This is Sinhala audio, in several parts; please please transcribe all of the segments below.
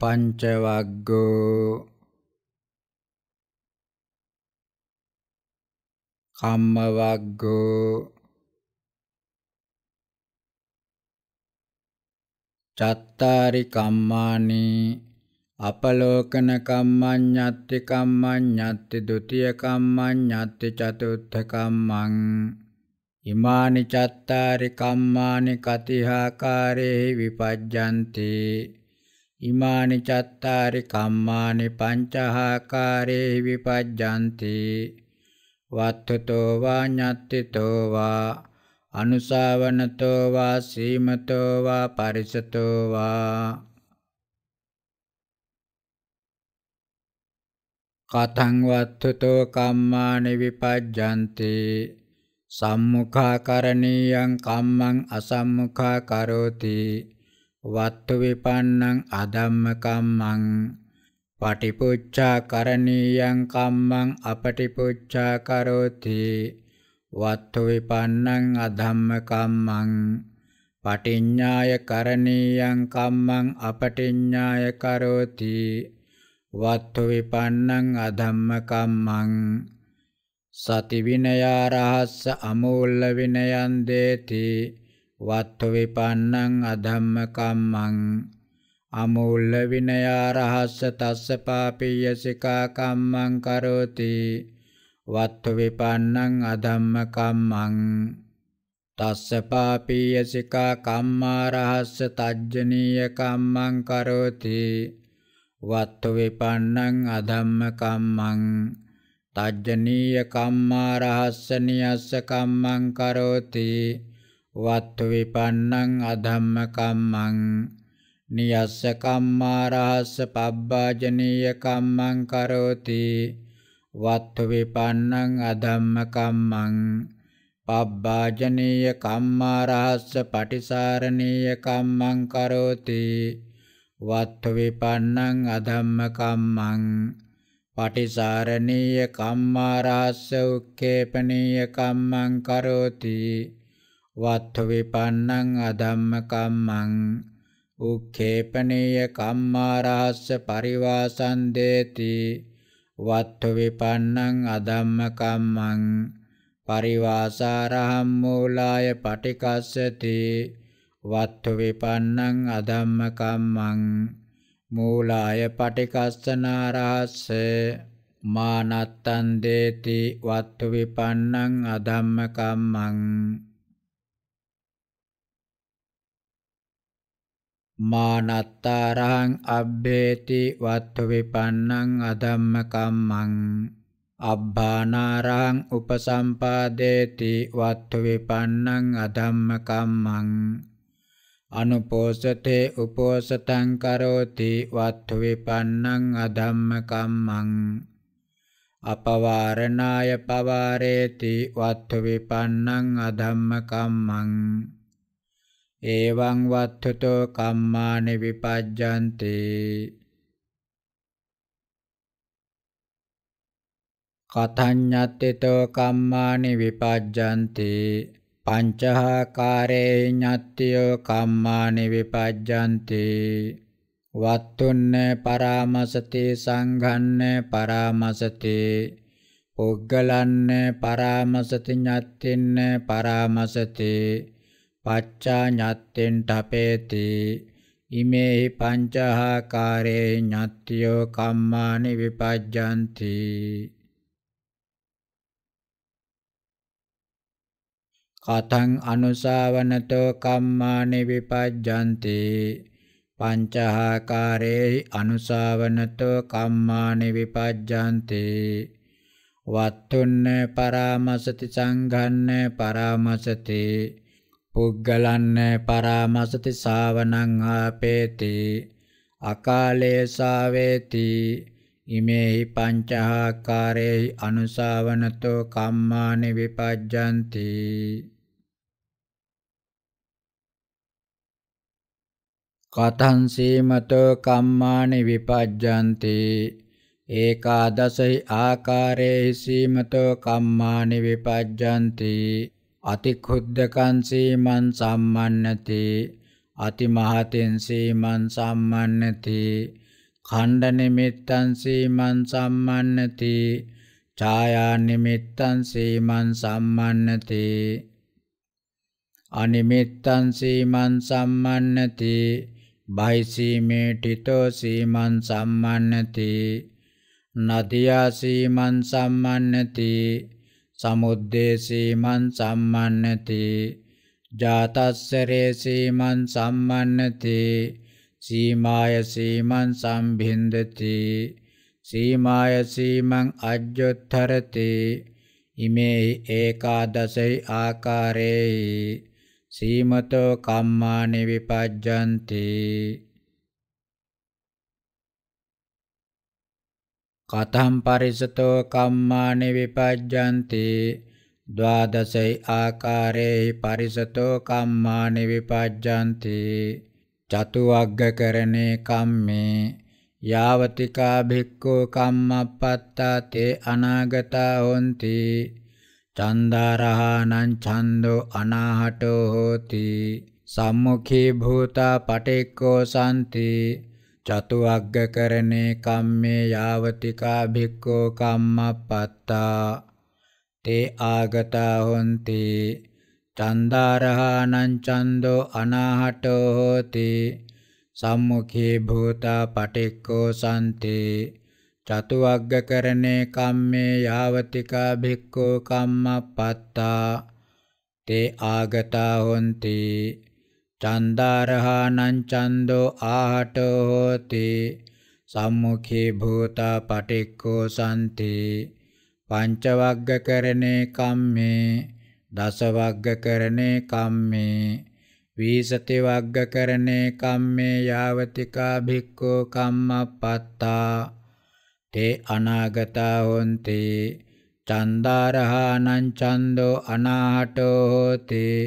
පංචවග්ගෝ කම්මවග්ගෝ චත්තාරි කම්මානි අපලෝකන කම්මඤ්ඤත්ති කම්මඤ්ඤත්ති ဒ ුතිය කම්මඤ්ඤත්ති චතුත්ථ කම්මං ඉමානි චත්තාරි කම්මානි කතිහාකාරේ විපජ්ජන්ති ඉමානි චත්තාරි කම්මානි පංචහාකාරේ විපජ්ජන්ති වත්තතෝ වා ඤත්තිතෝ වා අනුසාවනතෝ වා සීමතෝ වා පරිසතෝ වා කතං වත්තතෝ කම්මානි විපජ්ජන්ති සම්මුඛාකරණීයං කම්මං අසම්මුඛා කරෝති වත්තු විපන්නං අදම්ම කම්මං පටිපුච්ඡා කරණීයං කම්මං අපටිපුච්ඡා කරෝති වත්තු විපන්නං අධම්ම කම්මං පටිඤ්ඤාය කරණීයං කම්මං අපටිඤ්ඤාය කරෝති වත්තු විපන්නං අධම්ම කම්මං සති විනයා රහස්ස අමූල්‍ය විනයන් දේති වත්තුවිපන්නං අධම්ම කම්මං අමූල්ල විනයාරහස්ස තස්ස පාපීය සිකා කම්මං කරෝති වත්තුවිපන්නං අධම්ම කම්මං තස්ස පාපීය සිකා කම්මාරහස්ස තජ්ජනීය කම්මං කරෝති වත්තුවිපන්නං අධම්ම කම්මං තජ්ජනීය කම්මාරහස්ස නියස්ස කම්මං කරෝති වත්තු විපන්නං අධම්ම කම්මං නියස්ස කම්මා රහස්ස පබ්බාජනීය කම්මං කරෝති වත්තු විපන්නං අධම්ම කම්මං පබ්බාජනීය කම්මා රහස්ස පටිසාරණීය කම්මං කරෝති වත්තු විපන්නං අධම්ම කම්මං පටිසාරණීය කම්මා රහස්ස උක්කේපනීය කම්මං කරෝති වත්ථවිපන්නං අධම්ම කම්මං උක්ඛේපනීය කම්මාරහස්ස පරිවාසං දේති වත්ථවිපන්නං අධම්ම කම්මං පරිවාසාරහම් මූලාය පටිකස්සති වත්ථවිපන්නං අධම්ම කම්මං මූලාය පටිකස්සනාරහස්ස මානත්තං දේති වත්ථවිපන්නං අධම්ම කම්මං මානත්තාරං අබ්බේති වත්තු විපන්නං අධම්ම කම්මං අබ්බානාරං උපසම්පාදේති වත්තු විපන්නං අධම්ම කම්මං අනුපෝසතේ උපෝසතං කරෝති වත්තු විපන්නං අධම්ම කම්මං අපවාරණාය පවාරේති වත්තු විපන්නං අධම්ම කම්මං ඒවං වත්තුතෝ කම්මානි විපජ්ජන්ති කතඤ්ඤත්තිතෝ කම්මානි විපජ්ජන්ති පංචහාකාරේ ඤත්තියෝ කම්මානි විපජ්ජන්ති වත්තුන්නේ පරාමසති සංඝන්නේ පරාමසති පුග්ගලන්නේ පරාමසති ඤත්තින්නේ පරාමසති පච්චා ඤත්තෙන් ඨපේති ඉමේහි පංචහාකාරේ ඤත්තියෝ කම්මානි විපජ්ජಂತಿ කතං අනුසාවනතෝ කම්මානි විපජ්ජಂತಿ පංචහාකාරේ අනුසාවනතෝ කම්මානි විපජ්ජಂತಿ වත්තුන්න පරාමසති සංඝන්න පරාමසතේ පුග්ගලන්න පරාමසති සාවනං ආපේති අකාලේසාවේති ඉමේහි පංචහාකාරේහි අනුසාවනතෝ කම්මානි විපජ්ජಂತಿ කතං සීමතෝ කම්මානි විපජ්ජಂತಿ ඒකාදසහි ආකාරේහි සීමතෝ කම්මානි විපජ්ජಂತಿ අතිකුද්දකං සීමන් සම්මන්නති අතිමහතෙන් සීමන් සම්මන්නති ඛණ්ඩ නිමිත්තං සීමන් සම්මන්නති ඡායා නිමිත්තං සීමන් සම්මන්නති අනිමිත්තං සීමන් සම්මන්නති බයිසීමේ ටිතෝ සීමන් සම්මන්නති නදියා සීමන් සම්මන්නති සමුද්දේශීමන් සම්මන්නති ජාතස්සරේ සීමන් සම්මන්නති සීමාය සීමන් සම්බින්දති සීමාය සීමන් අජ්ජොත්තරති ඉමේ ඒකාදසයි ආකාරේහි සීමතෝ කම්මානි විපජ්ජන්ති කතම් පරිසතෝ කම්මානි විපජ්ජන්ති ද්වාදසයි ආකාරේ පරිසතෝ කම්මානි විපජ්ජන්ති චතුවග්ගකරණේ කම්මේ යාවතිකා භික්ඛෝ කම්මප්පත්තා තේ අනාගතා හොಂತಿ චන්දාරහානං ඡන්தோ අනාහටෝ හෝති සම්මුඛී භූතා පටික්කෝ සම්ති චතුවග්ගකරණේ කම්මේ යාවතිකා භික්ඛෝ කම්මප්පත්තා තේ ආගතා හොಂತಿ චන්දාරහානං චන්தோ අනාහටෝ හෝති සම්මුඛේ භූතා පටික්කෝ සන්ති චතුවග්ගකරණේ කම්මේ යාවතිකා භික්ඛෝ කම්මප්පත්තා තේ ආගතා හොಂತಿ චන්දාරහානං චන්தோ ආහටෝ හෝති සම්මුඛේ භූතා පටික්කෝ සම්ති පංචවග්ගකරණේ කම්මේ දසවග්ගකරණේ කම්මේ වීසති වග්ගකරණේ කම්මේ යාවතිකා භික්ඛෝ කම්මපත්තා තේ අනාගතා හොන්ති චන්දාරහානං චන්தோ අනාහටෝ හෝතේ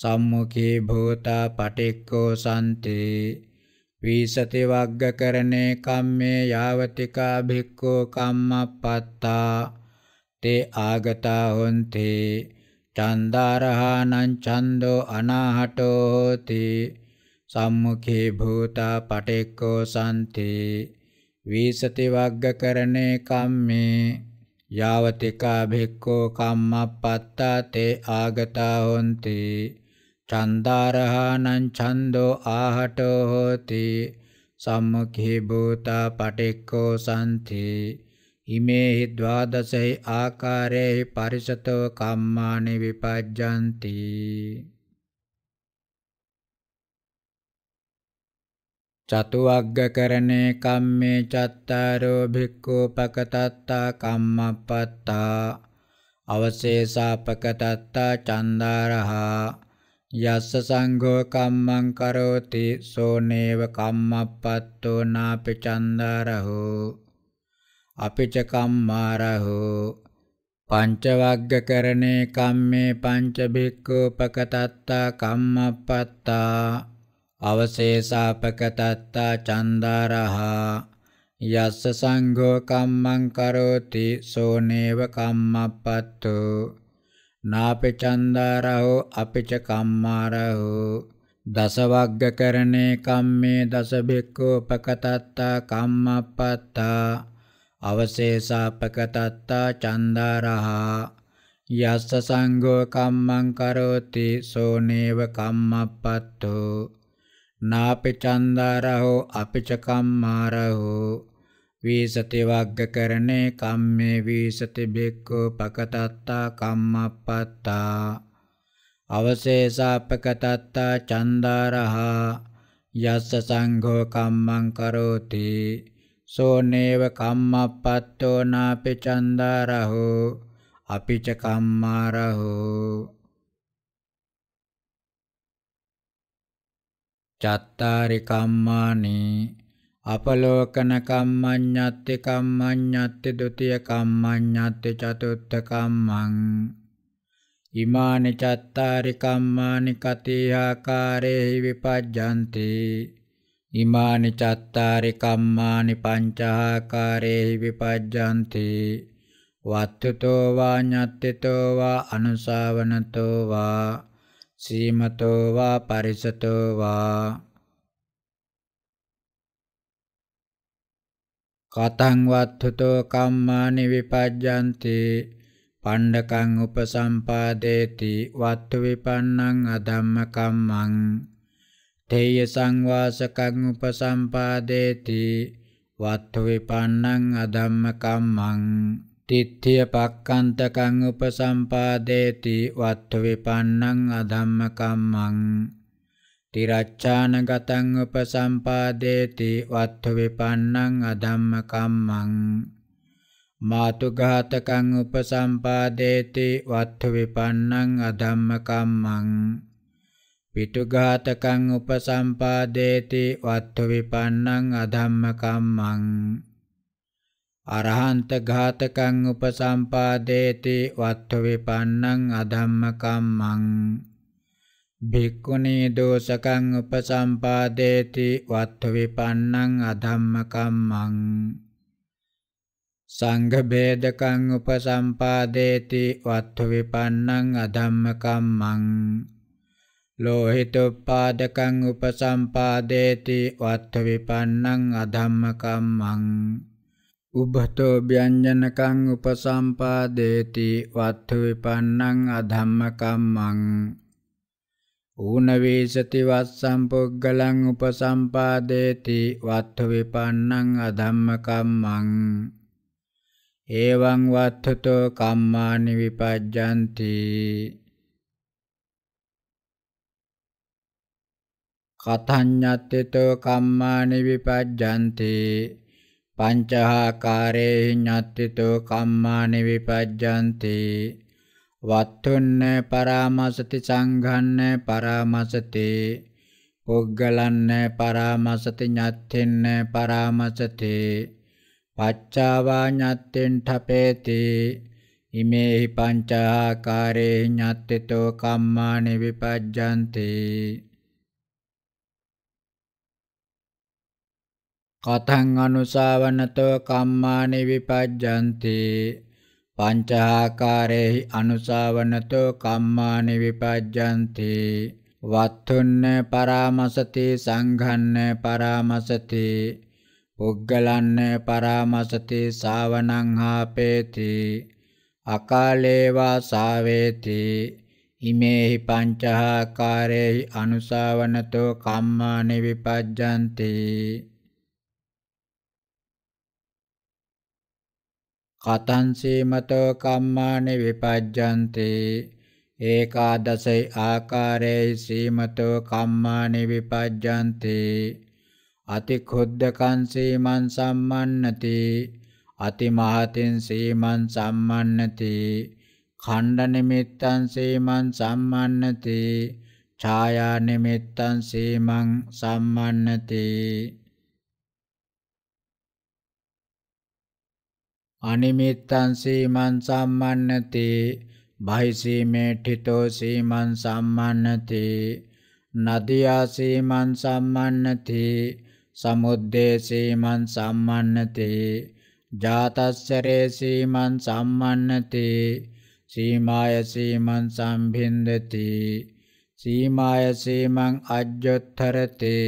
සම්මුඛේ භූතා පටික්කෝ සම්තේ විසති වග්ගකරණේ කම්මේ යාවතිකා භික්ඛෝ කම්මප්පත්තා තේ ආගතා හොන්තේ චන්දාරහානං ඡන්தோ අනාහටෝ හෝති සම්මුඛේ භූතා පටික්කෝ සම්තේ විසති වග්ගකරණේ කම්මේ යාවතිකා භික්ඛෝ කම්මප්පත්තා තේ ආගතා හොන්තේ චන්දාරහානං ඡන්தோ ආහටෝ හෝති සම්මුඛේ භූතා පටික්කෝ සම්ති ඉමේහි ద్వාදසෙහි ආකාරේහි පරිසතෝ කම්මානි විපජ්ජಂತಿ චතුවග්ගකරණේ කම්මේ චත්තාරෝ භික්ඛූපකතත්තා කම්මප්පත්තා අවශේෂාපකතත්තා චන්දාරහා යස්ස සංඝෝ කම්මං කරෝති සෝ නේව කම්මප්පත්තෝ නාපි චන්දාරහෝ අපිච කම්මාරහෝ පංචවග්ගකරණේ කම්මේ පංච භික්ඛූපකතත්තා කම්මප්පත්තා අවශේෂාපකතත්තා චන්දාරහා යස්ස සංඝෝ කම්මං කරෝති සෝ නේව කම්මප්පත්තෝ නාපචන්දාරහෝ අපිච කම්මාරහෝ දසවග්ගකරණේ කම්මේ දසභික්ඛූපකතත්තා කම්මප්පත්තා අවශේෂාපකතත්තා චන්දාරහා යස්ස සංඝෝ කම්මං කරෝති සෝ නේව කම්මප්පත්තෝ නාපි චන්දාරහෝ අපිච කම්මාරහෝ වීසති වග්ගකරණේ කම්මේ වීසති බික්ඛු පකතත්තා කම්මප්පත්තා අවශේෂාපකතත්තා චන්දාරහා යස්ස සංඝෝ කම්මං කරෝති සෝ නේව කම්මප්පත්තෝ නාපි චන්දාරහෝ අපිච කම්මාරහෝ චත්තාරි කම්මානි අපලෝකන කම්මඤ්ඤත්ති කම්මඤ්ඤත්ති ဒ ුතිය කම්මඤ්ඤත්ති චතුත්ථ කම්මං ඉමානි චත්තාරි කම්මානි කතියාකාරේහි විපජ්ජන්ති ඉමානි චත්තාරි කම්මානි පංචාකාරේහි විපජ්ජන්ති වත්තුතෝ වා ඤත්තිතෝ වා අනුසාවනතෝ වා සීමතෝ වා පරිසතෝ වා කතං වත්තුතෝ කම්මානි විපජ්ජන්ති පණ්ඩකං උපසම්පාදේති වත්තු විපන්නං අධම්ම කම්මං තේය සංවාසකං උපසම්පාදේති වත්තු විපන්නං අධම්ම කම්මං තිත්ථිය පක්කන්තකං උපසම්පාදේති වත්තු විපන්නං අධම්ම කම්මං තිරච්ඡානගතං උපසම්පාදේති වත්තු විපන්නං අධම්ම කම්මං මාතුඝාතකං උපසම්පාදේති වත්තු විපන්නං අධම්ම කම්මං පිටුඝාතකං උපසම්පාදේති වත්තු විපන්නං අධම්ම කම්මං අරහන්ත ඝාතකං උපසම්පාදේති වත්තු විපන්නං අධම්ම කම්මං භික්ඛුනී දෝසකං උපසම්පාදේති වත්ථ විපන්නං අධම්මකම්මං සංඝ භේදකං උපසම්පාදේති වත්ථ විපන්නං අධම්මකම්මං ලෝහිතුප්පාදකං උපසම්පාදේති වත්ථ විපන්නං අධම්මකම්මං උභතෝ ව්‍යඤ්ජනකං උපසම්පාදේති වත්ථ විපන්නං අධම්මකම්මං ඌනවේසති වස්සම්පොග්ගලං උපසම්පාදේති වත්ථ විපන්නං අධම්මකම්මං එවං වත්ථතෝ කම්මානි විපජ්ජಂತಿ කතඤ්ඤත්තිතෝ කම්මානි විපජ්ජಂತಿ පංචහාකාරේ ඤත්තිතෝ කම්මානි විපජ්ජಂತಿ වත්තුන්න පරාමසති සංඝන්න පරාමසති පුග්ගලන්න පරාමසති ඤත්තින්න පරාමසති පච්චාවා ඤත්තෙන් ඨපේති ඉමේහි පංචාකාරේ ඤත්තිතෝ කම්මානි විපජ්ජන්ති කතං අනුසාවනතෝ කම්මානි විපජ්ජන්ති පංචාකාරේහි අනුසාවනතෝ කම්මානි විපජ්ජන්ති වත්තුන්න පරාමසති සංඝන්න පරාමසති පුග්ගලන්න පරාමසති ශාවනං හාපේති අකාලේවා සාවේති ඉමේහි පංචාකාරේහි අනුසාවනතෝ කම්මානි විපජ්ජන්ති කතං සීමතෝ කම්මානි විපජ්ජන්ති ඒකාදසයි ආකාරයේ සීමතෝ කම්මානි විපජ්ජන්ති අතිකුද්දකං සීමන් සම්මන්නති අතිමහතින් සීමන් සම්මන්නති ඛණ්ඩ නිමිත්තං සීමන් සම්මන්නති ඡායා නිමිත්තං සීමන් සම්මන්නති අනිමිත්තං සීමං සම්මන්නති බහිසීමේ ඨිතෝ සීමං සම්මන්නති නදියා සීමං සම්මන්නති සමුද්දේ සීමං සම්මන්නති ජාතස්සරේ සීමං සම්මන්නති සීමාය සීමං සම්භින්දති සීමාය සීමං අජ්ජොත්තරතේ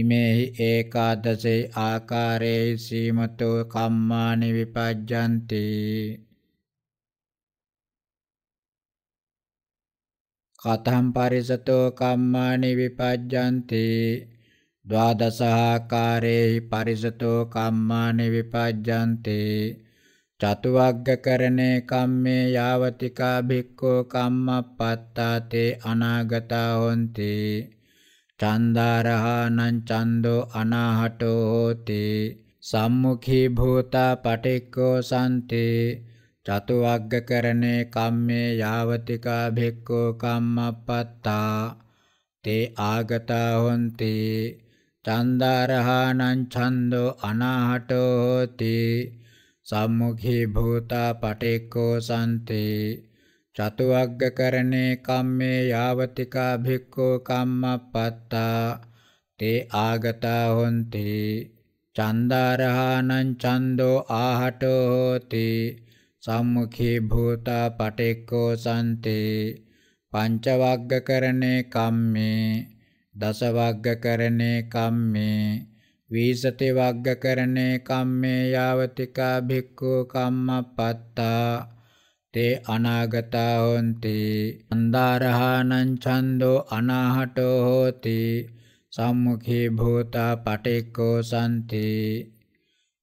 ඉමේහි ඒකාදසේ ආකාරේ සීමතෝ කම්මානි විපජ්ජಂತಿ කතම් පරිසතෝ කම්මානි විපජ්ජಂತಿ ද්වාදසහාකාරේ පරිසතෝ කම්මානි විපජ්ජಂತಿ චතුවග්ගකරණේ කම්මේ යාවතිකා භික්ඛෝ කම්මප්පත්තාතේ අනාගතා හොಂತಿ චන්දාරහානං චන්தோ අනාහටෝ හෝති සම්මුඛී භූතා පටික්කෝ සන්තේ චතුවග්ගකරණේ කම්මේ යාවතිකා භික්ඛෝ කම්මප්පත්තා තේ ආගතා හොಂತಿ චන්දාරහානං ඡන්தோ අනාහටෝ හෝති සම්මුඛී භූතා පටික්කෝ සන්තේ චතුවග්ගකරණේ කම්මේ යාවතිකා භික්ඛෝ කම්මප්පත්තා තේ ආගතා හොಂತಿ චන්දාරහානං චන්தோ ආහටෝ හෝති සම්මුඛේ භූතා පටික්කෝ සම්තේ පංචවග්ගකරණේ කම්මේ දසවග්ගකරණේ කම්මේ වීසති වග්ගකරණේ කම්මේ යාවතිකා භික්ඛු කම්මපත්තා තේ අනාගතා හොಂತಿ අන්දාරහානං ඡන්தோ අනාහටෝ හෝති සම්මුඛේ භූතා පටික්කෝ සම්ති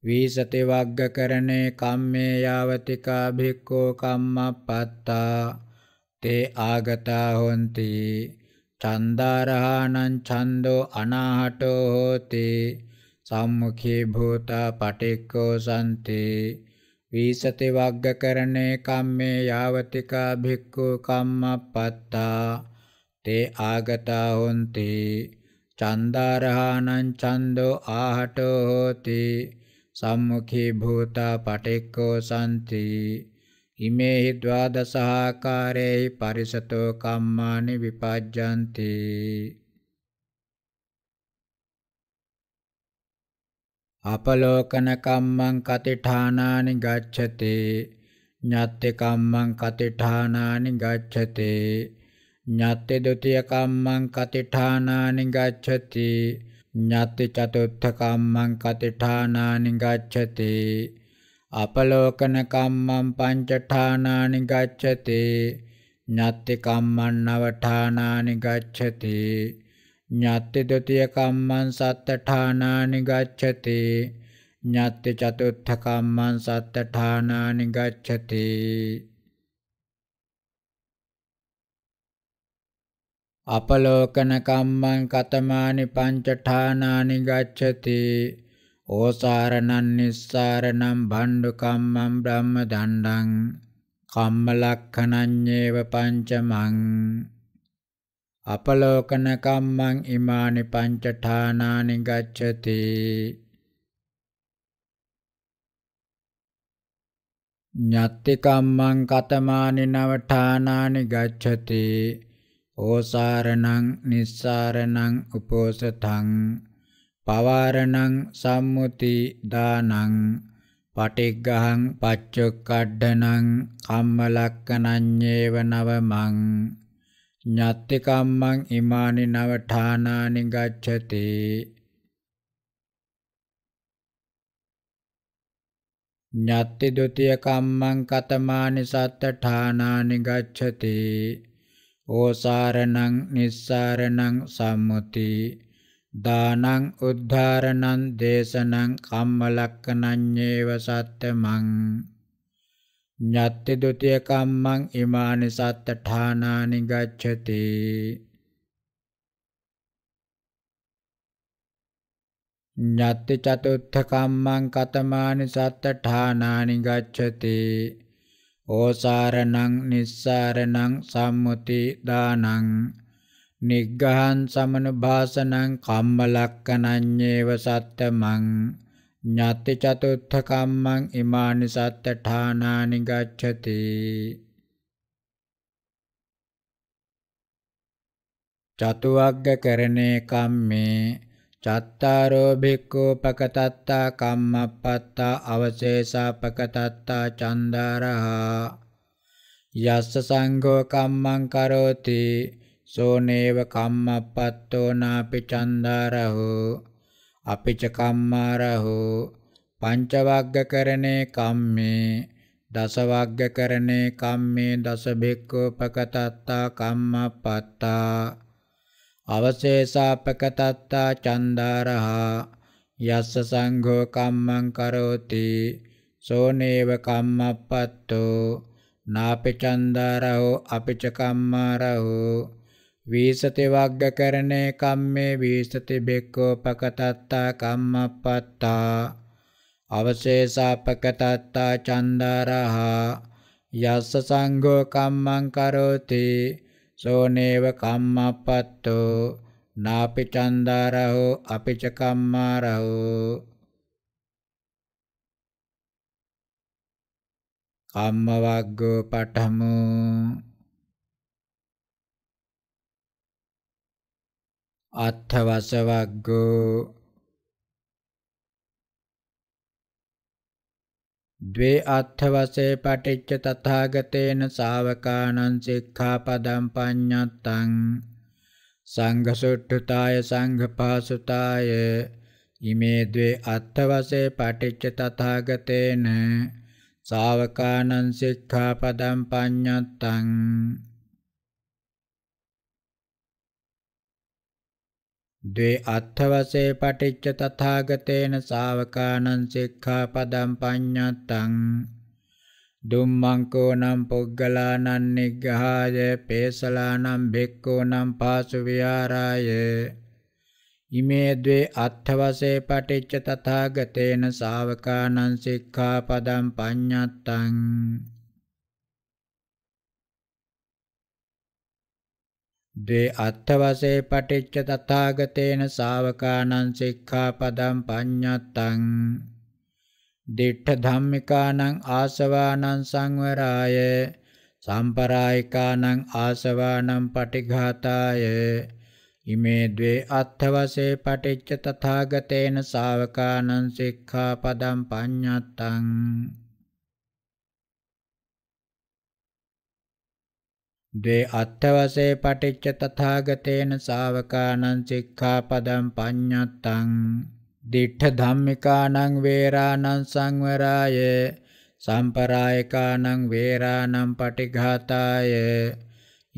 වීසති වග්ගකරණේ කම්මේ යාවතිකා භික්ඛෝ කම්මප්පත්තා තේ ආගතා හොಂತಿ චන්දාරහානං ඡන්தோ අනාහටෝ හෝති සම්මුඛේ භූතා පටික්කෝ සම්ති වීසති වග්ගකරණේ කම්මේ යාවතිකා භික්ඛු කම්මපත්තා තේ ආගතා හොಂತಿ චන්දාරහානං චන්தோ ආහටෝ හෝති සම්මුඛී භූතා පටික්කෝ සම්ති ඉමේහි ද්වාදසහාකාරේහි පරිසතෝ කම්මානි විපජ්ජಂತಿ අපලෝකනකම්මං කතිඨානානි ගච්ඡතේ ඤත්ති කම්මං කතිඨානානි ගච්ඡතේ ඤත්ති ဒ ුතිය කම්මං කතිඨානානි ගච්ඡති ඤත්ති චතුත්ථ කම්මං කතිඨානානි ගච්ඡති අපලෝකන කම්මං පංචඨානානි ගච්ඡති ඤත්ති කම්මං නවඨානානි ගච්ඡති ඤත්ති ဒ ුතිය කම්මං සත්තඨානානි ගච්ඡති ඤත්ති චතුත්ථ කම්මං සත්තඨානානි ගච්ඡති අපලෝකන කම්මං කතමානි පංචඨානානි ගච්ඡති ඕසාරණං නිස්සාරණං භණ්ඩු කම්මං බ්‍රහ්ම දණ්ඩං කම්මලක්ඛණඤ්ඤේව පංචමං අපලෝකන කම්මං ඉමානි පංචඨානානි ගච්ඡති ඤත්ති කම්මං කතමානි නවඨානානි ගච්ඡති ඕසාරණං නිස්සාරණං උපෝසතං පවාරණං සම්මුති දානං පටිග්ගහං පච්චොක්කඩ්ඩනං කම්මලක්කනඤ්ඤේව නවමං ඥාත්තිකම්මං ඉමානි නවඨානානි ගච්ඡති ඥාත්ති ဒ ුතිය කම්මං කතමානි සත්ත ඨානානි ගච්ඡති ඕසාරණං නිස්සාරණං සම්මුති දානං උද්ධාරණං දේශනං කම්මලක්කනඤ්ඤේව සත්තමං ඤත්ති ဒ ුතිය කම්මං ඉමානි සත්තඨානානි ගච්ඡති ඤත්ති චතුත්ථ කම්මං කතමානි සත්තඨානානි ගච්ඡති ඕසාරණං නිස්සාරණං සම්මුති දානං නිග්ගහං සමනුභාසනං කම්මලක්කනඤ්ඤේව සත්තමං ඥාති චතුත්ථ කම්මං ඉමානි සත්තඨානානි ගච්ඡති චතුවග්ග කරණේ කම්මේ චත්තාරෝ භික්ඛු පකතත්තා කම්මප්පත්තා අවශේෂා පකතත්තා චන්දාරහා යස්ස සංඝෝ කම්මං කරෝති සෝනේව කම්මප්පත්තෝ නාපි චන්දාරහෝ අපිච කම්මාරහෝ පංචවග්ගකරණේ කම්මේ දසවග්ගකරණේ කම්මේ දස භික්ඛූපකතත්තා කම්මපත්තා අවශේෂාපකතත්තා චන්දාරහා යස්ස සංඝෝ කම්මං කරෝති සෝනේව කම්මප්පත්තෝ නාපි චන්දාරහෝ අපිච කම්මාරහෝ වීසති වග්ග කරණේ කම්මේ වීසති බෙක්කෝ පකතත්තා කම්මප්පත්තා අවශේෂාපකතත්තා චන්දාරහා යස්ස සංඝෝ කම්මං කරෝති සෝනේව කම්මප්පත්තෝ නාපි චන්දාරහෝ අපිච කම්මාරහෝ කම්ම වග්ගෝ පඨමෝ අත්ථවසවග්ගෝ द्वे अर्थवसे पठिच्य तथागतेन सावकानं सिक्खापदं पञ्चत्तं सङ्घसुष्ठुताय सङ्घपासुताय इमे द्वे अर्थवसे पठिच्य तथागतेन सावकानं सिक्खापदं पञ्चत्तम् द्वे अथवसे पठिच्च तथागतेन सावकानं सिक्खापदं पञ्ञत्तं दुम्मङ्कोनं पुग्गलानं निग्रहाय पेशलानं भिक्कूनं पाशुविहाराय इमे द्वे अथवसे पठिच्च तथागतेन सावकानं सिक्खापदं पञ्ञत्तम् ද්වේ අත්ථවසේ පටිච්ච තථාගතේන ශාවකානං සික්ඛාපදං පඤ්ඤත්තං දිඨ ධම්මිකානං ආසවානං සංවරාය සම්පරායිකානං ආසවානං පටිඝාතාය ඉමේ ද්වේ අත්ථවසේ පටිච්ච තථාගතේන ශාවකානං සික්ඛාපදං පඤ්ඤත්තං ද්වේ අත්ථවසේ පටිච්ච තථාගතේන ශාවකානං සික්ඛාපදං පඤ්ඤත්තං දිඨ ධම්මිකානං වේරාණං සංවරාය සම්පරායකානං වේරාණං පටිඝාතාය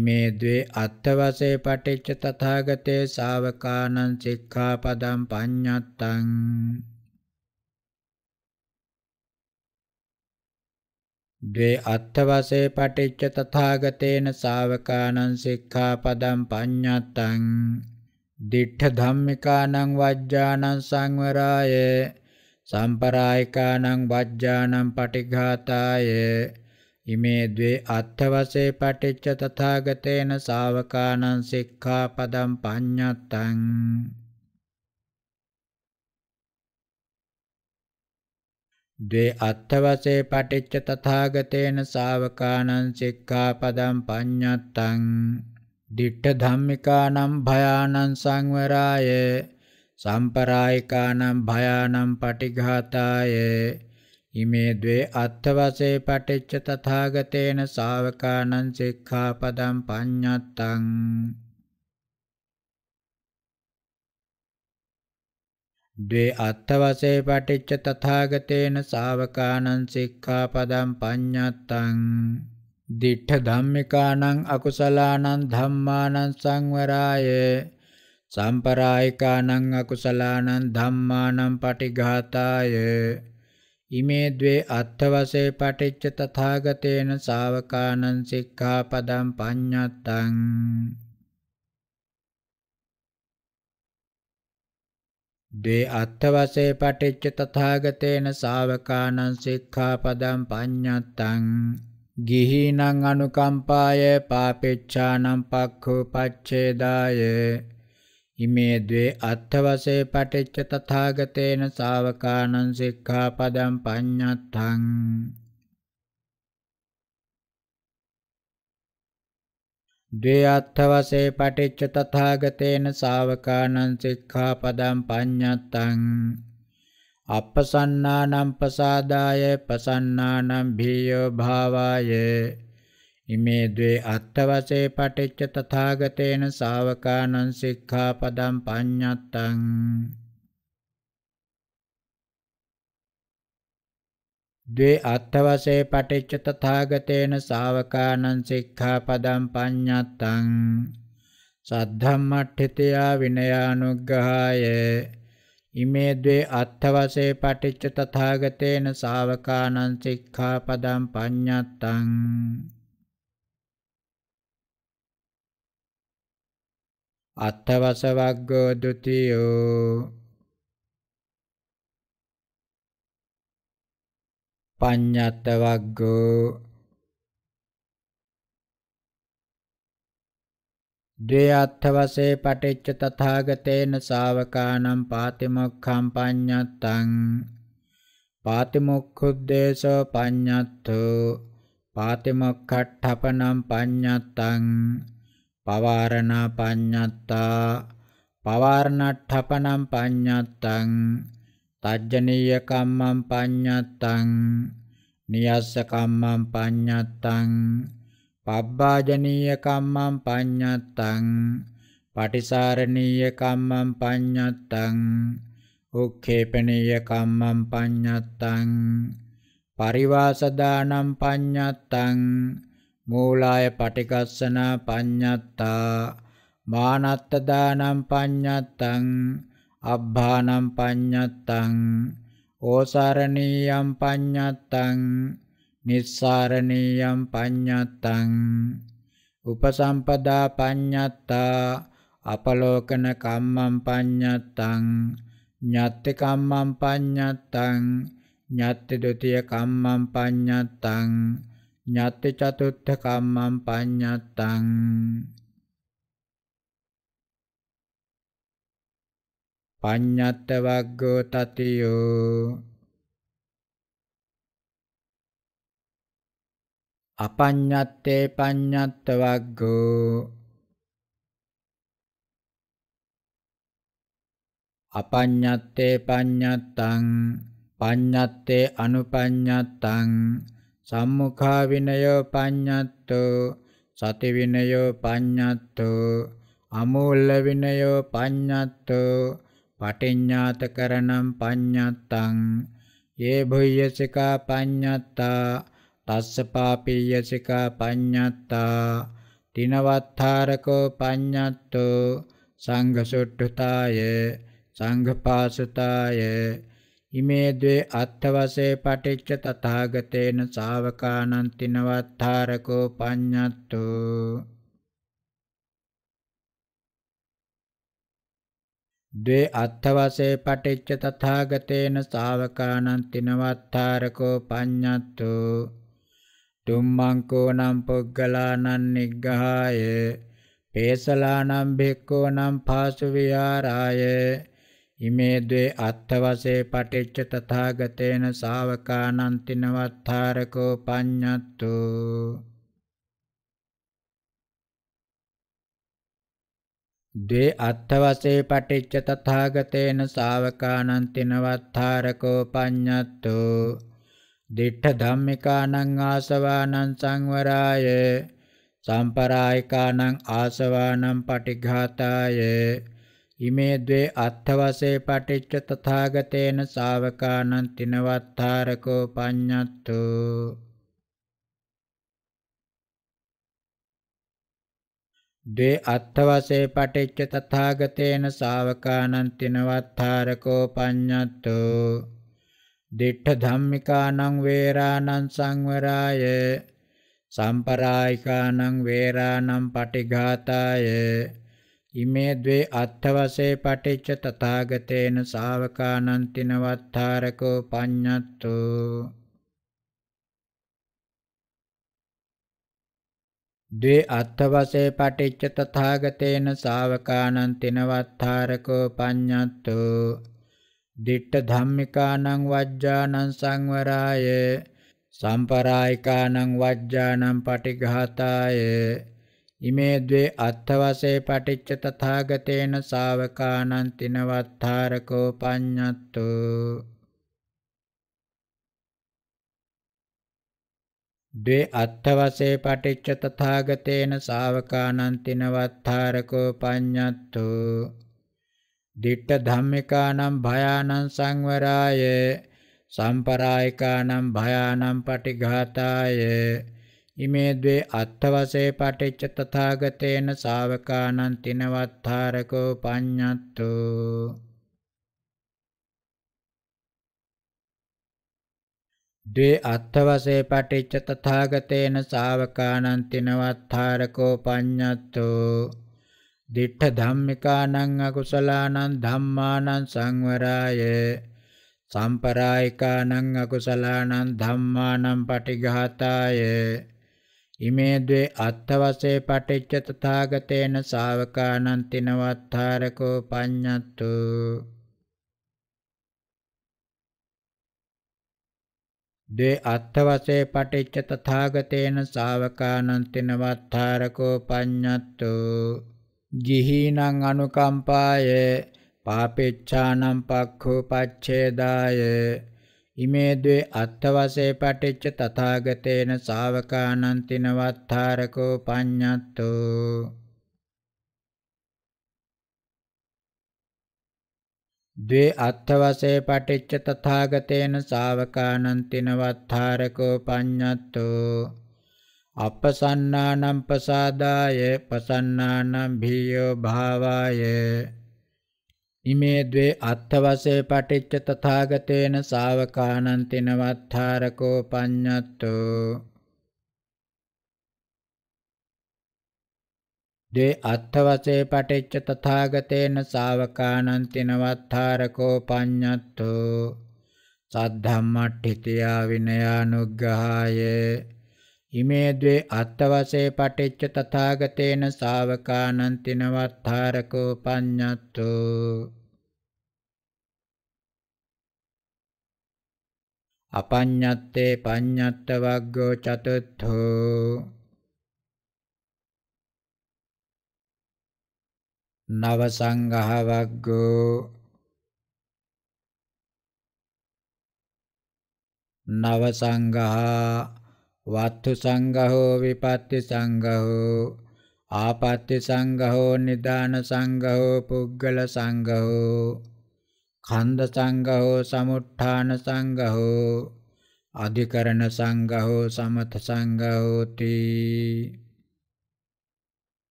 ඉමේ ද්වේ අත්ථවසේ පටිච්ච තථාගතේ ශාවකානං සික්ඛාපදං පඤ්ඤත්තං ද්වේ අත්ථවසේ පටිච්ච තථාගතේන ශාවකානං සික්ඛාපදං පඤ්ඤත්තං දිඨ ධම්මිකානං වජ්ජානං සංවරාය සම්පරායිකානං වජ්ජානං පටිඝාතාය ඉමේ ද්වේ අත්ථවසේ පටිච්ච තථාගතේන ශාවකානං සික්ඛාපදං පඤ්ඤත්තං ද්වේ අත්ථවසේ පටිච්ච තථාගතේන ශාවකානං සික්ඛාපදං පඤ්ඤත්තං දිට්ඨ ධම්මිකානම් භයානං සංවරාය සම්පරායිකානම් භයානම් පටිඝාතාය ඉමේ ද්වේ අත්ථවසේ පටිච්ච තථාගතේන ශාවකානං සික්ඛාපදං පඤ්ඤත්තං ද්වේ අත්ථවසේ පටිච්ච තථාගතේන ශාවකානං සික්ඛාපදං පඤ්ඤත්තං දිඨ ධම්මිකානං අකුසලානං ධම්මානං සංවරාය සම්පරායිකානං අකුසලානං ධම්මානං පටිඝාතාය ඉමේ ද්වේ අත්ථවසේ පටිච්ච තථාගතේන ශාවකානං සික්ඛාපදං පඤ්ඤත්තං ද්වේ අත්ථවසේ පටිච්ච තථාගතේන ශාවකානං සික්ඛාපදං පඤ්ඤත්තං ගිහිනං අනුකම්පාය පාපෙච්ඡානං පක්ඛෝපච්ඡේදාය ඉමේ ද්වේ අත්ථවසේ පටිච්ච තථාගතේන ශාවකානං සික්ඛාපදං පඤ්ඤත්තං ද්වේයත්ථවසේ පටිච්ච තථාගතේන ශාවකානං සික්ඛාපදං පඤ්ඤත්තං අපසන්නානම් පසාදාය පසන්නානම් භීයෝ භාවාය ඉමේ ද්වේ අත්ථවසේ පටිච්ච තථාගතේන ශාවකානං සික්ඛාපදං පඤ්ඤත්තං ද්වේ අත්ථවසේ පටිච්ච තථාගතේන ශාවකානං සික්ඛාපදං පඤ්ඤත්තං සද්ධම්මට්ඨිතයා විනයානුග්ගහාය ඉමේ ද්වේ අත්ථවසේ පටිච්ච තථාගතේන ශාවකානං සික්ඛාපදං පඤ්ඤත්තං අත්ථවස වග්ගෝ ဒ ුතියෝ පඤ්ඤත්ත වග්ගෝ ද්වයාත්ථ වශයෙන් පටිච්ච තථාගතේන ශාවකානම් පාතිමොක්ඛම් පඤ්ඤත්තං පාතිමොක්ඛුද්දේශෝ පඤ්ඤත්තෝ පාතිමොක්ඛට්ඨපනම් පඤ්ඤත්තං පවාරණා පඤ්ඤත්තා පවාරණට්ඨපනම් පඤ්ඤත්තං තජ්ජනීය කම්මං පඤ්ඤත්තං නියස්ස කම්මං පඤ්ඤත්තං පබ්බාජනීය කම්මං පඤ්ඤත්තං පටිසාරණීය කම්මං පඤ්ඤත්තං උක්ඛේපණීය කම්මං පඤ්ඤත්තං පරිවාසදානම් පඤ්ඤත්තං මූලාය පටිකස්සනා පඤ්ඤත්තා මානත්ත දානම් පඤ්ඤත්තං අබ්බානම් පඤ්ඤත්තං ඕසරණීයම් පඤ්ඤත්තං නිස්සාරණීයම් පඤ්ඤත්තං උපසම්පදා පඤ්ඤත්තා අපලෝකන කම්මං පඤ්ඤත්තං ඤත්ති කම්මං පඤ්ඤත්තං ඤත්ති ဒ ුතිය කම්මං පඤ්ඤත්තං ඤත්ති චතුත්ථ කම්මං පඤ්ඤත්තං පඤ්ඤත්ත වග්ගෝ තතියෝ අපඤ්ඤත්තේ පඤ්ඤත්ත වග්ගෝ අපඤ්ඤත්තේ පඤ්ඤත්තං පඤ්ඤත්තේ අනුපඤ්ඤත්තං සම්මුඛා විනයෝ පඤ්ඤත්තෝ සති විනයෝ පඤ්ඤත්තෝ අමූල්‍ය විනයෝ පඤ්ඤත්තෝ පටිඤ්ඤාතකරණම් පඤ්ඤත්තං යේ භුය්‍යසිකා පඤ්ඤත්තා තස්ස පාපීයසිකා පඤ්ඤත්තා තිනවත්තාරකෝ පඤ්ඤත්තෝ සංඝසුට්ඨතාය සංඝපාසුතාය ඉමේ ද්වේ අත්ථවසේ පටිච්ච තථාගතේන ශාවකානන් තිනවත්තාරකෝ පඤ්ඤත්තෝ द्वे अर्थवसे पठिच्च तथागतेन सावकानं तिनवत्तारको पञ्ඤत्तु තුම්මංකෝනම් පුග්ගලානං නිග්ගහාය පේසලානම් භික්ඛූනම් පාසු විහාරාය ඉමේ ද්වේ අත්තවසේ පටිච්ච තථාගතේන ශාවකානන්තිනවත්තාරකෝ පඤ්ඤත්තු द्वे अत्थवसे पठिच्य तथागतेन सावकानन्तिनवत्थारको पञ्यत्तु दिट्ठधम्मिकानम् आसवानं संवराय साम्परायिकानम् आसवानं पटिघाताय इमे द्वे अत्थवसे पठिच्य तथागतेन सावकानन्तिनवत्थारको पञ्यत्तु ද්වේ අත්ථවසේ පටිච්ච තථාගතේන ශාවකානං තිනවත්තාරකෝ පඤ්ඤත්තු දිඨ ධම්මිකානං වේරාණං සංවරාය සම්පරායිකානං වේරාණං පටිඝාතාය ඉමේ ද්වේ අත්ථවසේ පටිච්ච තථාගතේන ශාවකානං තිනවත්තාරකෝ පඤ්ඤත්තු ද්වේ අත්ථවසේ පටිච්ච තථාගතේන ශාවකානං තිනවත්තාරකෝ පඤ්ඤත්තු දිට්ඨ ධම්මිකානං වජ්ජානං සංවරාය සම්පරායිකානං වජ්ජානං පටිඝාතාය ඉමේ ද්වේ අත්ථවසේ පටිච්ච තථාගතේන ශාවකානං තිනවත්තාරකෝ පඤ්ඤත්තු ද්වේ අත්ථවසේ පටිච්ච තථාගතේන ශාවකානං තිනවත්තාරකෝ පඤ්ඤත්තු දිට්ඨ ධම්මිකානම් භයානං සංවරාය සම්පරායිකානම් භයානම් පටිඝාතාය ඉමේ ද්වේ අත්ථවසේ පටිච්ච තථාගතේන ශාවකානං තිනවත්තාරකෝ පඤ්ඤත්තු ද්වේ අත්ථවසේ පටිච්ච තථාගතේන ශාවකානං තිනවත්ථාරකෝ පඤ්ඤත්තෝ දිඨ ධම්මිකානං අකුසලානං ධම්මානං සංවරාය සම්පරායිකානං අකුසලානං ධම්මානං පටිඝාතාය ඉමේ ද්වේ අත්ථවසේ පටිච්ච තථාගතේන ශාවකානං තිනවත්ථාරකෝ පඤ්ඤත්තෝ ද්වේ අත්ථ වශයෙන් පටිච්ච තථාගතේන ශාවකානන්තින වත්තාරකෝ පඤ්ඤත්තු ගිහීනං අනුකම්පාය පාපෙච්ඡානම් පක්ඛෝ පච්ඡේදාය ඉමේ ද්වේ අත්ථ වශයෙන් පටිච්ච තථාගතේන ශාවකානන්තින වත්තාරකෝ පඤ්ඤත්තු द्वे अर्थवशे पठिच्च तथागतेन सावकानन्तिनवत्थारको पञ्ञत्तो अपसन्नानं प्रसादाय प्रसन्नानं भियो भावाय इमे द्वे अर्थवशे पठिच्च तथागतेन सावकानन्तिनवत्थारको पञ्ञत्तो ද්වේ අත්ථවසේ පටිච්ච තථාගතේන ශාවකානං තිනවත්තාරකෝ පඤ්ඤත්තු සද්ධම්මට්ඨිතියා විනයානුග්ගහාය ඉමේ ද්වේ අත්ථවසේ පටිච්ච තථාගතේන ශාවකානං තිනවත්තාරකෝ පඤ්ඤත්තු අපඤ්ඤත්තේ පඤ්ඤත්ත වග්ගෝ චතුත්ථෝ නව සංඝහවග්ගෝ නව සංඝහා වත්තු සංඝහෝ විපත්ති සංඝහෝ ආපත්‍ය සංඝහෝ නිදාන සංඝහෝ පුද්ගල සංඝහෝ ඛණ්ඩ සංඝහෝ සමුත්ථාන සංඝහෝ අධිකරණ සංඝහෝ සමත සංඝහෝති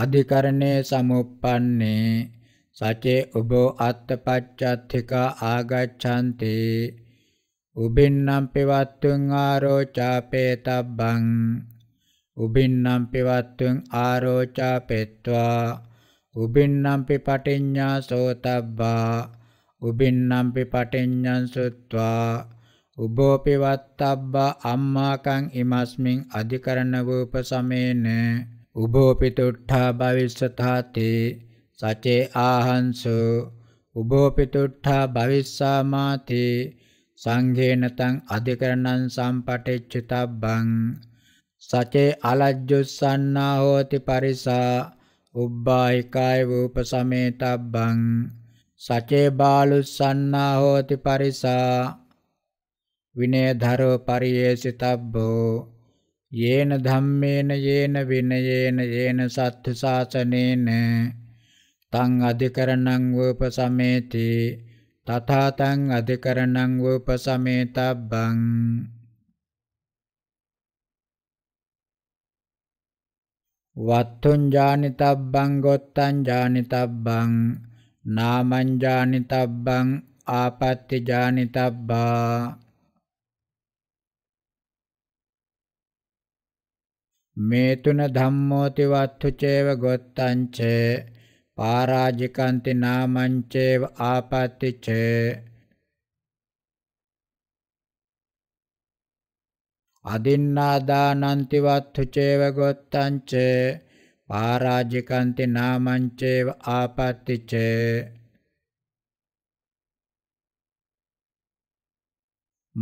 අධිකරණේ සමුප්පන්නේ සචේ උබෝ අත්තපච්චත්තිකා ආගච්ඡanti උබින්නම් පිවත්තුං ආරෝචාපේ තබ්බං උබින්නම් පිවත්තුං ආරෝචාපෙත්වා උබින්නම්පි පටිඤ්ඤා සෝතබ්බා උබින්නම්පි පටිඤ්ඤං සුත්වා උබෝපි වත්තබ්බා අම්මාකං ඉමස්මින් අධිකරණ වූප සමේන උභෝපි තුට්ඨා භවිස්සතාති සචේ ආහංසු උභෝපි තුට්ඨා භවිස්සාමාති සංඝේන තං අධිකරණං සම්පටිච්චතබ්බං සචේ අලජ්ජුස්සන්නා හෝති පරිසා උබ්බායිකාය වූප සමේතබ්බං සචේ බාලුස්සන්නා හෝති පරිසා විනේධරෝ පරියේසිතබ්බෝ යේන ධම්මේන යේන විනයේන යේන සත්තු සාසනේන තං අධිකරණං වූපසමේති තථා තං අධිකරණං වූපසමේතබ්බං වත්තුං ජානිතබ්බං ගොත්තං ජානිතබ්බං නාමං ජානිතබ්බං ආපත්‍ති ජානිතබ්බා මේ තුන ධම්මෝති වත්තු චේව ගොත්තංච පාරාජිකන්ති නාමංචේව ආපත්‍තිච අදින්නාදානන්ති වත්තු චේව ගොත්තංච පාරාජිකන්ති නාමංචේව ආපත්‍තිච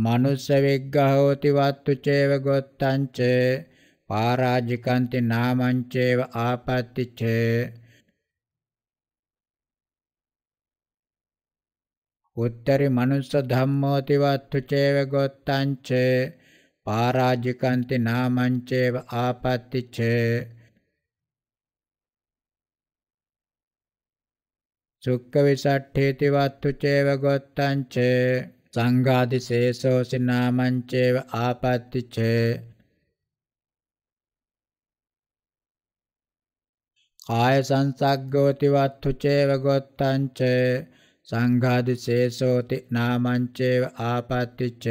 මනුස්ස විග්ගහෝති වත්තු චේව ගොත්තංච පාරාජිකන්ති නාමංචේව ආපත්‍තිච්ච උත්තරි මනුස්ස ධම්මෝති වත්තු චේව ගොත්තංච පාරාජිකන්ති නාමංචේව ආපත්‍තිච්ච සුක්ඛ විසට්ඨේති වත්තු චේව ගොත්තංච සංඝාදි සේසෝසි නාමංචේව ආපත්‍තිච්ච කාය සංසග්ගෝති වත්තු චේව ගොත්තංච සංඝාදි සේසෝති නාමංචේව ආපත්‍තිච්ච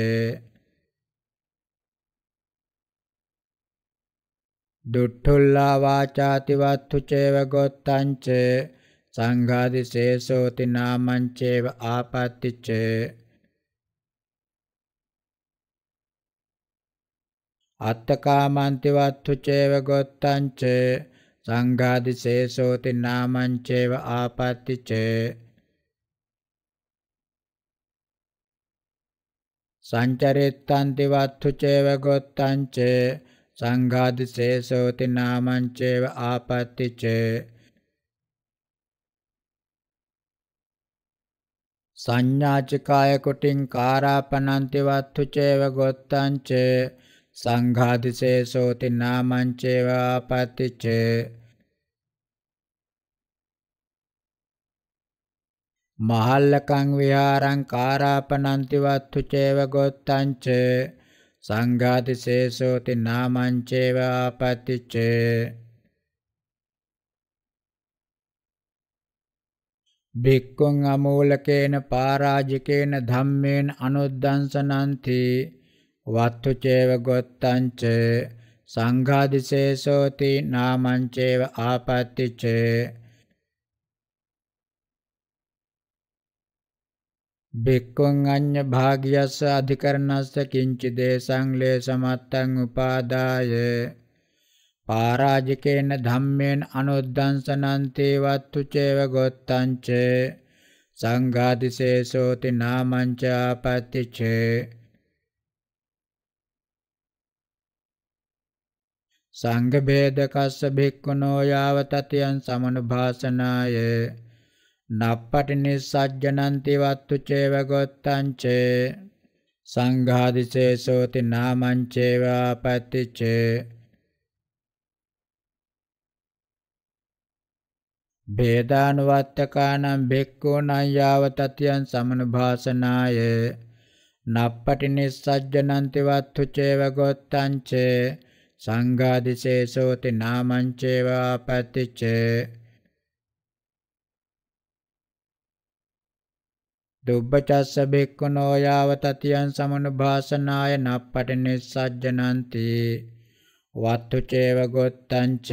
දුට්ඨුල්ලා වාචාති වත්තු චේව ගොත්තංච සංඝාදි සේසෝති නාමංචේව ආපත්‍තිච්ච අත්තකාමන්ති වත්තු චේව ගොත්තංච සංඝාදිශේෂෝති නාමංචේව ආපත්‍තිච සංචරිත්තන්ති වත්තු චේව ගොත්තංච සංඝාදිශේෂෝති නාමංචේව ආපත්‍තිච සංඥාචිකාය කුටින් කාරාපනන්ති වත්තු චේව ගොත්තංච සංඝාතිශේෂෝති නාමංචේවා පත්තිච්ච මහල්ලකං විහාරං කාරාපනන්ති වත්තු චේව ගොත්තංච සංඝාතිශේෂෝති නාමංචේවා පත්තිච්ච භික්ඛුං අමූලකේන පරාජිකේන ධම්මේන අනුද්දංසනන්ති vattu ceva gottanca සංඝාදිශේෂෝති නාමංචේව ආපත්‍තිච බික්ඛුං අඤ්ඤ භාග්‍යස්ස අධිකරණස්ස කිංචි දේසං ලේ සමත්තං උපාදාය පාරාජිකේන ධම්මේන අනුද්දංසනන්තේ වත්තු චේව ගොත්තංච සංඝාදිශේෂෝති නාමංච ආපත්‍තිචේ සංඝ භේදකස්ස භික්ඛුනෝ යාව තතියන් සමනුභාසනාය නප්පටි නිස්සජ්ජනන්ති වත්තු චේව ගොත්තං චේ සංඝාදිසේසෝති නාමං චේවා පත්‍තිචේ භේදානුවත්තකානම් භික්ඛූණං යාව තතියන් සමනුභාසනාය නප්පටි නිස්සජ්ජනන්ති වත්තු චේව ගොත්තං චේ සංඝාදිශේෂෝති නාමංචේවා පත්‍තිච්ච දුබ්බචස්ස බෙක්කනෝ යාව තතියන් සමනුභාසනාය නප්පට නිස්සජ්ජනන්ති වත්තු චේව ගොත්තංච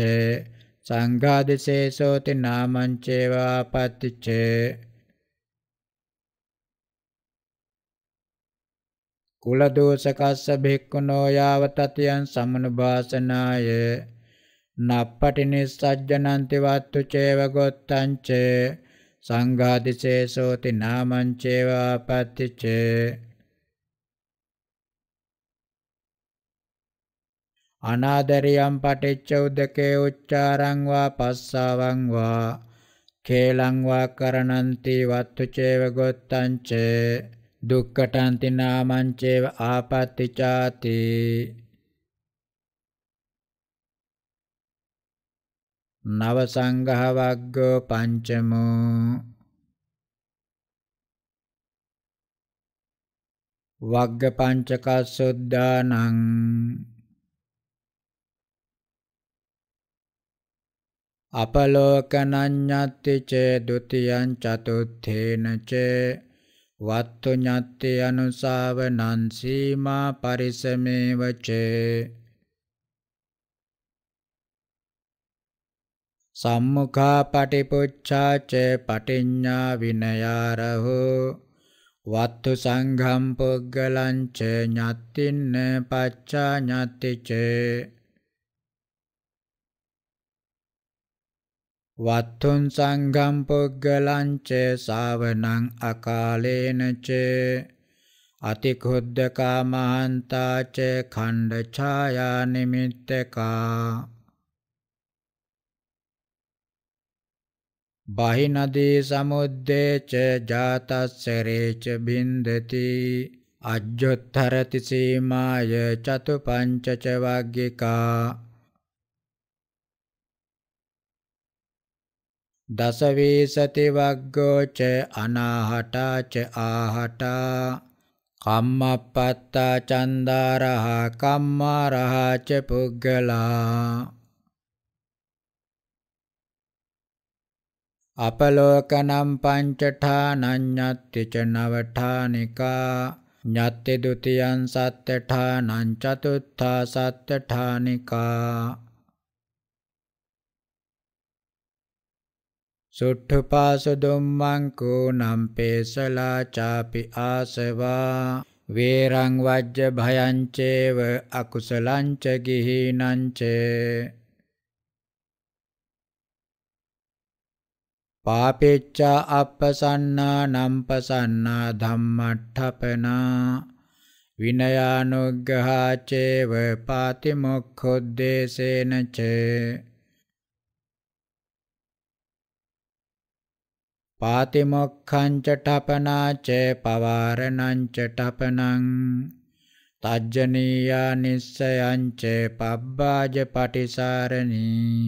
සංඝාදිශේෂෝති නාමංචේවා පත්‍තිච්චේ කුල දෝසකස්ස භික්ඛුනෝ යාව තතියං සමනුභාසනාය නප්පටි නිස්සජ්ජනන්ති වත්තු චේව ගොත්තංච සංඝාතිශේෂෝති නාමං චේව ආපත්‍තිච අනාදරියම් පටිච්ච උදකේ උච්චාරං වා පස්සාවං වා කේලං වා කරණන්ති වත්තු චේව ගොත්තංච දුක්කටන්ති නාමංචේව ආපත්තිචාති නව සංඝහ වග්ගෝ පංචමෝ වග්ග පංචකසුද්ධානං අපලෝකනඤ්ඤත්ති චේ ဒ උතියං චතුත්ථේන චේ වත්තු ඤත්ති අනුසාවනං සීමා පරිසමේවචේ සම්මුඛා පටිපුච්ඡාච පටිඤ්ඤා විනයාරහෝ වත්තු සංඝම් පුග්ගලං ච ඤත්තින්න පච්චා ඤත්තිචේ වත්තුන් සංඝම් පුග්ගලංච සාවනං අකාලේනච අතිකුද්දකා මහන්තාච ඛණ්ඩ ඡායා නිමිත්තකා බහිනදී සමුද්දේච ජාතස්සරේච බින්දති අජ්ජොත්තරති සීමාය චතුපංචච වග්ගිකා දසවී සති වග්ගෝච අනාහටාච ආහටා කම්මපත්තා චන්දාරහා කම්මාරහාච පුග්ගලා අපලෝකනම් පංචඨා නඤ්ඤත්ති ච නවඨානිකා ඤත්ති ဒ ුතියං සත්ත්‍ඨා නං චතුත්ථා සත්ත්‍ඨානිකා සුට්ඨපාස ධම්මංකෝ නම්පේසලා චාපි ආසවා වේරං වජ්ජ භයං චේව අකුසලං ච ගිහිනං චේ පාපෙච්චා අපසන්නා නම්පසන්නා ධම්මට්ඨපනා විනයානුග්ගහා චේව පාතිමොක්ඛොද්දේසේන චේ පාතිමොක්ඛං ච ඨපනාච පවාරණං ච ඨපනං තජ්ජනීයා නිස්සයං ච පබ්බාජ පටිසාරණී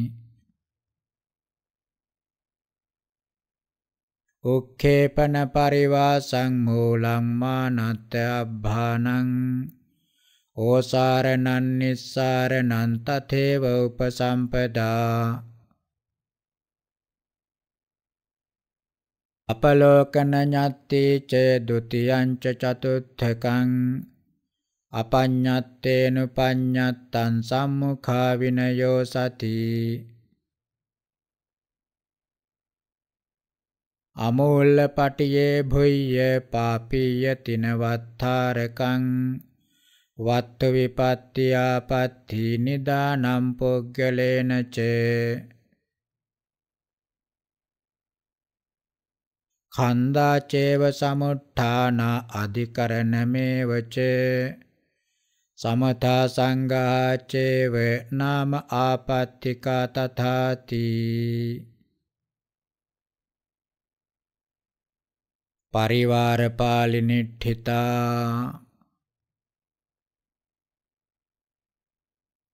උක්ඛේපන පරිවාසං මූලං මානත්ත අබ්භානං ඕසාරණං නිස්සාරණං තතේව උපසම්පදා අපලෝකන ඤත්තේච ဒ ුතියංච චතුත්ථකං අපඤ්ඤත්තේනුපඤ්ඤත්තං සම්මුඛා විනයෝ සති අමෝල්ල පටියේ භුය්‍ය පාපීය තිනවත්තරකං වත්තු විපත්‍යාපත්ති නිදානම් පොග්ගලේනචේ කන්දා චේව සමුත්ථාන අධිකරණමේවච සමතා සංඝා චේව නාම ආපත්‍තිකා තථාති පරිවාර පාලිනිට්ඨිතා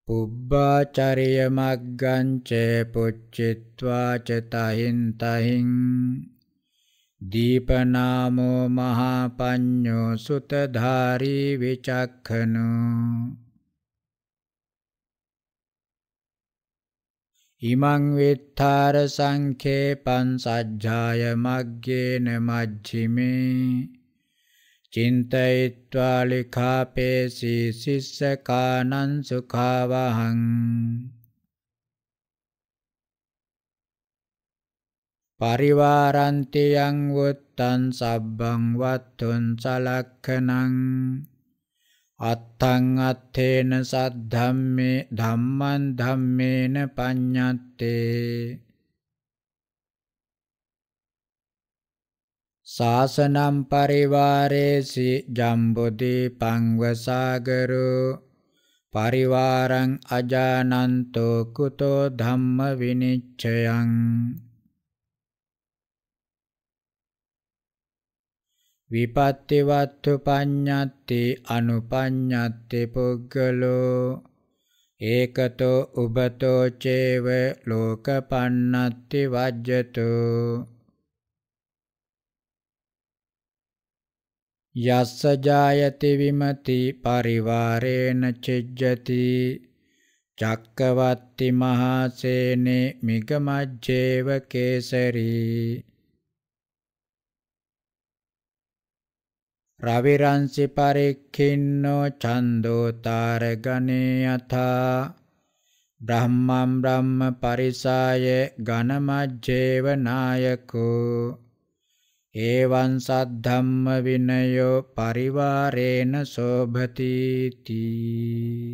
පුබ්බාචරිය මග්ගං චේ පුච්චිත්වා චතහින් තහින් දීපනාමෝ මහාපඤ්ඤෝ සුතධාරී විචක්ඛනු ඉමං විත්තාර සංඛේ පංසජ්ජාය මග්ගේන මජ්ජිමේ චින්තයිත්වා ලිඛාපේසි සිස්සකානං සුඛාවහං පරිවාරන්තියං වුත්තං සබ්බං වත්තුං සලක්ඛනං අත්තං අත්තේන සද්ධම්මේ ධම්මං ධම්මේන පඤ්ඤත්තේ සාසනම් පරිවාරේසි ජම්බුදීපං වසාගරෝ පරිවාරං අජානන්තෝ කුතෝ ධම්ම විනිච්ඡයං විපත්තිවත්තු පඤ්ඤත්ති අනුපඤ්ඤත්ති පුද්ගලෝ ඒකතෝ උබතෝ චේව ලෝකපන්නත්ති වජ්ජතු යස්ස ජායති විමති පරිවාරේන චෙජ්ජති චක්කවත්ති මහසේනේ මිගමජ්ජේව කේසරී රවිරංසි පරික්ඛින්නෝ චන්தோ තාරගණේ යථා බ්‍රහ්මං බ්‍රහ්ම පරිසාය ඝනමජ්ජේව නායකෝ ඒවං සද්ධම්ම විනයෝ පරිවාරේන සෝභති තී